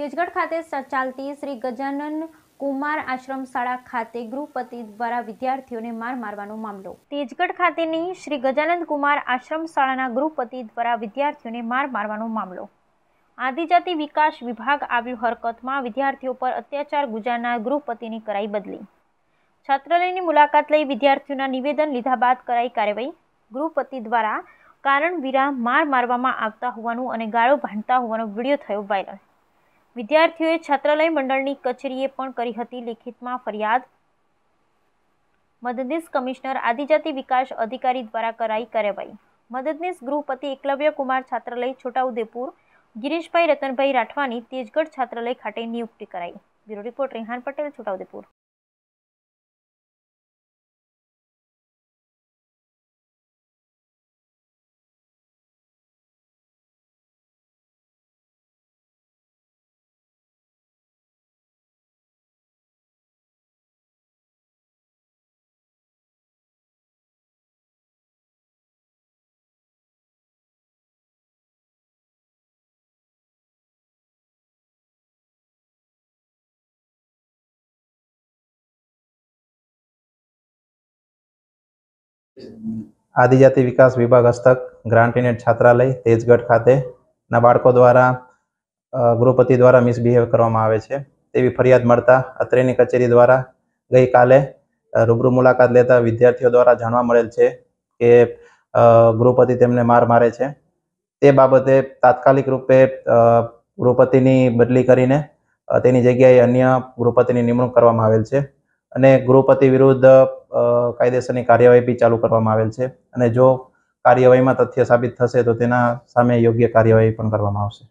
તેજગઢ ખાતે ચાલતી શ્રી ગજાનન કુમાર આશ્રમ શાળા ખાતે ગૃહપતિ દ્વારા વિદ્યાર્થીઓને માર મારવાનો મામલો તેજગઢ ખાતેની શ્રી ગજાનંદ કુમાર આશ્રમ શાળાના ગૃહપતિ દ્વારા વિદ્યાર્થીઓને માર મારવાનો મામલો આદિજાતિ વિકાસ વિભાગ આવ્યું હરકતમાં વિદ્યાર્થીઓ પર અત્યાચાર ગુજારના ગૃહપતિની કરાઈ બદલી છાત્રાલયની મુલાકાત લઈ વિદ્યાર્થીઓના નિવેદન લીધા બાદ કરાઈ કાર્યવાહી ગૃહપતિ દ્વારા કારણ વિરા માર મારવામાં આવતા હોવાનું અને ગાળો ભાંડતા હોવાનો વિડીયો થયો વાયરલ વિદ્યાર્થીઓએ છાત્રાલય મંડળની કચેરીએ પણ કરી હતી લેખિતમાં ફરિયાદ મદદનીશ કમિશનર આદિજાતિ વિકાસ અધિકારી દ્વારા કરાઈ કાર્યવાહી મદદનીશ ગૃહપતિ એકલવ્ય કુમાર છાત્રાલય છોટાઉદેપુર ગિરીશભાઈ રતનભાઈ રાઠવાની તેજગઢ છાત્રાલય ખાતે નિયુક્તિ કરાઈ બ્યુરો રિપોર્ટ રેહાન પટેલ છોટાઉદેપુર આદિજાતિ વિકાસ વિભાગ હસ્તક ગ્રાન્ટ ગ્રાન્ટીનેડ છાત્રાલય તેજગઢ ખાતેના બાળકો દ્વારા ગૃહપતિ દ્વારા મિસબિહેવ કરવામાં આવે છે તેવી ફરિયાદ મળતા અત્રેની કચેરી દ્વારા ગઈકાલે રૂબરૂ મુલાકાત લેતા વિદ્યાર્થીઓ દ્વારા જાણવા મળેલ છે કે ગૃહપતિ તેમને માર મારે છે તે બાબતે તાત્કાલિક રૂપે ગૃહપતિની બદલી કરીને તેની જગ્યાએ અન્ય ગૃહપતિની નિમણૂક કરવામાં આવેલ છે અને ગૃહપતિ વિરુદ્ધ કાયદેસરની કાર્યવાહી બી ચાલુ કરવામાં આવેલ છે અને જો કાર્યવાહીમાં તથ્ય સાબિત થશે તો તેના સામે યોગ્ય કાર્યવાહી પણ કરવામાં આવશે